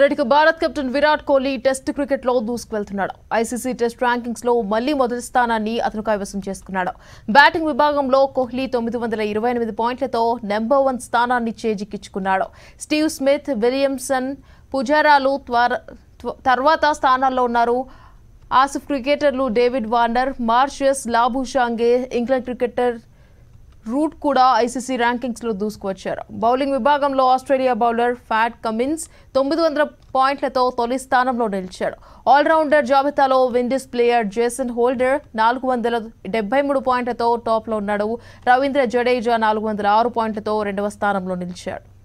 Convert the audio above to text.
రెడ్డికి Bharat captain Virat Kohli test క్రికెట్లో దూసుకువెళ్తున్నాడు ఐసీసీ టెస్ట్ ర్యాంకింగ్స్లో మళ్లీ మొదటి స్థానాన్ని అతను కైవసం చేసుకున్నాడు బ్యాటింగ్ విభాగంలో కోహ్లీ తొమ్మిది వందల ఇరవై ఎనిమిది పాయింట్లతో నెంబర్ వన్ స్థానాన్ని చేజిక్కించుకున్నాడు స్టీవ్ స్మిత్ విలియమ్సన్ పుజారాలు తర్వాత స్థానాల్లో ఉన్నారు ఆసిఫ్ క్రికెటర్లు డేవిడ్ వార్నర్ మార్షియస్ లాభూషాంగే ఇంగ్లాండ్ క్రికెటర్ రూట్ కూడా ఐసీసీ ర్యాంకింగ్స్లో దూసుకువచ్చారు బౌలింగ్ విభాగంలో ఆస్ట్రేలియా బౌలర్ ఫ్యాట్ కమిన్స్ తొమ్మిది వందల పాయింట్లతో తొలి స్థానంలో నిలిచాడు ఆల్రౌండర్ జాబితాలో విండీస్ ప్లేయర్ జేసన్ హోల్డర్ నాలుగు వందల డెబ్బై మూడు పాయింట్లతో టాప్లో ఉన్నాడు రవీంద్ర జడేజా నాలుగు వందల ఆరు పాయింట్లతో రెండవ స్థానంలో నిలిచాడు